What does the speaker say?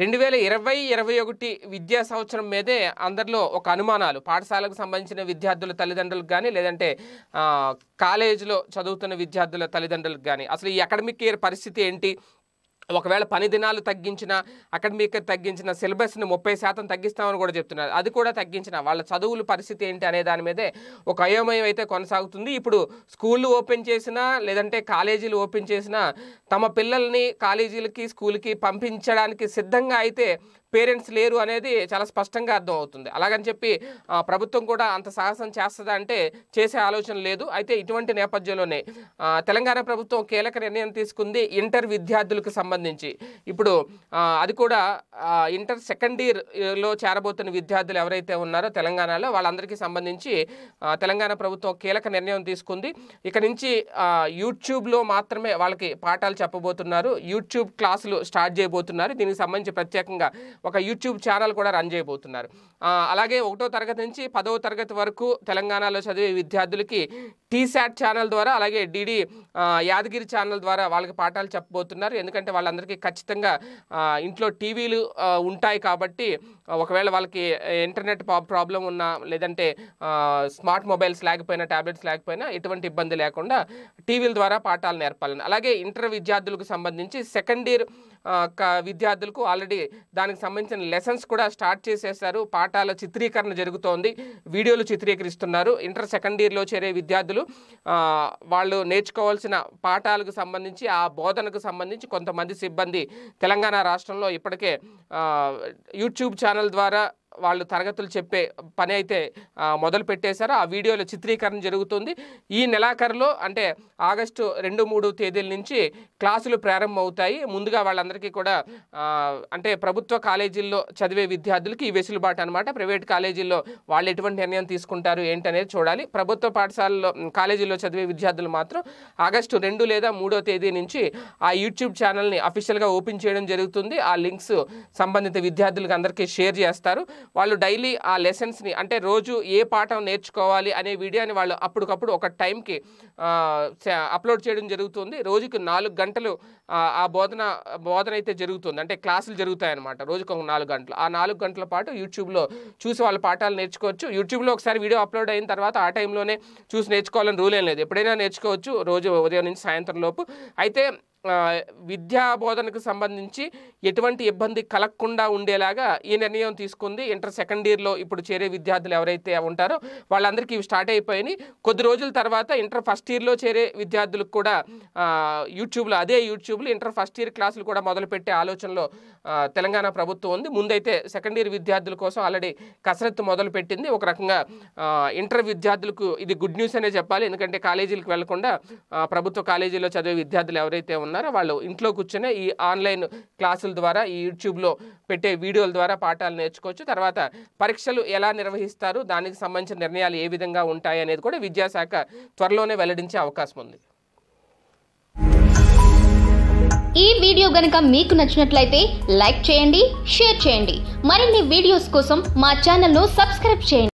రెండు వేల ఇరవై ఇరవై ఒకటి విద్యా సంవత్సరం మీదే అందరిలో ఒక అనుమానాలు పాఠశాలకు సంబంధించిన విద్యార్థుల తల్లిదండ్రులకు కానీ లేదంటే కాలేజీలో చదువుతున్న విద్యార్థుల తల్లిదండ్రులకు కానీ అసలు ఈ అకాడమిక్ ఇయర్ పరిస్థితి ఏంటి ఒకవేళ పని దినాలు తగ్గించిన అకాడమిక్ తగ్గించిన సిలబస్ని ముప్పై శాతం తగ్గిస్తామని కూడా చెప్తున్నారు అది కూడా తగ్గించిన వాళ్ళ చదువుల పరిస్థితి ఏంటి అనే దాని మీదే ఒక అయోమయం అయితే కొనసాగుతుంది ఇప్పుడు స్కూళ్ళు ఓపెన్ చేసినా లేదంటే కాలేజీలు ఓపెన్ చేసినా తమ పిల్లల్ని కాలేజీలకి స్కూల్కి పంపించడానికి సిద్ధంగా అయితే పేరెంట్స్ లేరు అనేది చాలా స్పష్టంగా అర్థం అవుతుంది అలాగని చెప్పి ప్రభుత్వం కూడా అంత సాహసం చేస్తుందా అంటే చేసే ఆలోచన లేదు అయితే ఇటువంటి నేపథ్యంలోనే తెలంగాణ ప్రభుత్వం కీలక నిర్ణయం తీసుకుంది ఇంటర్ విద్యార్థులకు సంబంధించి ఇప్పుడు అది కూడా ఇంటర్ సెకండ్ ఇయర్లో చేరబోతున్న విద్యార్థులు ఎవరైతే ఉన్నారో తెలంగాణలో వాళ్ళందరికీ సంబంధించి తెలంగాణ ప్రభుత్వం కీలక నిర్ణయం తీసుకుంది ఇక నుంచి యూట్యూబ్లో మాత్రమే వాళ్ళకి పాఠాలు చెప్పబోతున్నారు యూట్యూబ్ క్లాసులు స్టార్ట్ చేయబోతున్నారు దీనికి సంబంధించి ప్రత్యేకంగా ఒక యూట్యూబ్ ఛానల్ కూడా రన్ చేయబోతున్నారు అలాగే ఒకటో తరగతి నుంచి పదవ తరగతి వరకు తెలంగాణలో చదివే విద్యార్థులకి టీశాట్ ఛానల్ ద్వారా అలాగే డిడి యాదగిరి ఛానల్ ద్వారా వాళ్ళకి పాఠాలు చెప్పబోతున్నారు ఎందుకంటే వాళ్ళందరికీ ఖచ్చితంగా ఇంట్లో టీవీలు ఉంటాయి కాబట్టి ఒకవేళ వాళ్ళకి ఇంటర్నెట్ ప్రాబ్లం ఉన్నా లేదంటే స్మార్ట్ మొబైల్స్ లేకపోయినా ట్యాబ్లెట్స్ లేకపోయినా ఎటువంటి ఇబ్బంది లేకుండా టీవీల ద్వారా పాఠాలు నేర్పాలని అలాగే ఇంటర్ విద్యార్థులకు సంబంధించి సెకండ్ ఇయర్ విద్యార్థులకు ఆల్రెడీ దానికి సంబంధించిన లెసన్స్ కూడా స్టార్ట్ చేసేసారు పాఠాల చిత్రీకరణ జరుగుతోంది వీడియోలు చిత్రీకరిస్తున్నారు ఇంటర్ సెకండ్ ఇయర్లో చేరే విద్యార్థులు వాళ్ళు నేర్చుకోవాల్సిన పాఠాలకు సంబంధించి ఆ బోధనకు సంబంధించి కొంతమంది సిబ్బంది తెలంగాణ రాష్ట్రంలో ఇప్పటికే యూట్యూబ్ ఛానల్ ద్వారా వాళ్ళు తరగతులు చెప్పే పని అయితే మొదలు పెట్టేశారు ఆ వీడియోలో చిత్రీకరణ జరుగుతుంది ఈ నెలాఖరులో అంటే ఆగస్టు రెండు మూడు తేదీల నుంచి క్లాసులు ప్రారంభమవుతాయి ముందుగా వాళ్ళందరికీ కూడా అంటే ప్రభుత్వ కాలేజీల్లో చదివే విద్యార్థులకి ఈ వెసులుబాటు అనమాట ప్రైవేట్ కాలేజీల్లో వాళ్ళు ఎటువంటి నిర్ణయం తీసుకుంటారు ఏంటనేది చూడాలి ప్రభుత్వ పాఠశాలలో కాలేజీల్లో చదివే విద్యార్థులు మాత్రం ఆగస్టు రెండు లేదా మూడో తేదీ నుంచి ఆ యూట్యూబ్ ఛానల్ని అఫీషియల్గా ఓపెన్ చేయడం జరుగుతుంది ఆ లింక్స్ సంబంధిత విద్యార్థులకు అందరికీ షేర్ చేస్తారు వాళ్ళు డైలీ ఆ లెసన్స్ని అంటే రోజు ఏ పాఠం నేర్చుకోవాలి అనే వీడియోని వాళ్ళు అప్పటికప్పుడు ఒక టైంకి అప్లోడ్ చేయడం జరుగుతుంది రోజుకు నాలుగు గంటలు ఆ బోధన బోధన అయితే జరుగుతుంది అంటే క్లాసులు జరుగుతాయన్నమాట రోజుకు ఒక నాలుగు గంటలు ఆ నాలుగు గంటల పాటు యూట్యూబ్లో చూసి వాళ్ళ పాఠాలు నేర్చుకోవచ్చు యూట్యూబ్లో ఒకసారి వీడియో అప్లోడ్ అయిన తర్వాత ఆ టైంలోనే చూసి నేర్చుకోవాలని రూల్ ఏం లేదు ఎప్పుడైనా నేర్చుకోవచ్చు రోజు ఉదయం నుంచి సాయంత్రం లోపు అయితే విద్యా బోధనకు సంబంధించి ఎటువంటి ఇబ్బంది కలగకుండా ఉండేలాగా ఈ నిర్ణయం తీసుకుంది ఇంటర్ సెకండ్ ఇయర్లో ఇప్పుడు చేరే విద్యార్థులు ఎవరైతే ఉంటారో వాళ్ళందరికీ ఇవి స్టార్ట్ అయిపోయినాయి కొద్ది రోజుల తర్వాత ఇంటర్ ఫస్ట్ ఇయర్లో చేరే విద్యార్థులకు కూడా యూట్యూబ్లో అదే యూట్యూబ్లో ఇంటర్ ఫస్ట్ ఇయర్ క్లాసులు కూడా మొదలుపెట్టే ఆలోచనలో తెలంగాణ ప్రభుత్వం ఉంది ముందైతే సెకండ్ ఇయర్ విద్యార్థుల కోసం ఆల్రెడీ కసరత్తు మొదలుపెట్టింది ఒక రకంగా ఇంటర్ విద్యార్థులకు ఇది గుడ్ న్యూస్ అనే చెప్పాలి ఎందుకంటే కాలేజీలకు వెళ్లకుండా ప్రభుత్వ కాలేజీలో చదివే విద్యార్థులు ఎవరైతే ఉన్నారో ఉన్నారో వాళ్ళు ఇంట్లో కూర్చొని ఈ ఆన్లైన్ క్లాసుల ద్వారా ఈ యూట్యూబ్లో పెట్టే వీడియోల ద్వారా పాఠాలు నేర్చుకోవచ్చు తర్వాత పరీక్షలు ఎలా నిర్వహిస్తారు దానికి సంబంధించిన నిర్ణయాలు ఏ విధంగా ఉంటాయి అనేది కూడా విద్యాశాఖ త్వరలోనే వెల్లడించే అవకాశం ఉంది ఈ వీడియో గనుక మీకు నచ్చినట్లయితే లైక్ చేయండి షేర్ చేయండి మరిన్ని వీడియోస్ కోసం మా ఛానల్ను సబ్స్క్రైబ్ చేయండి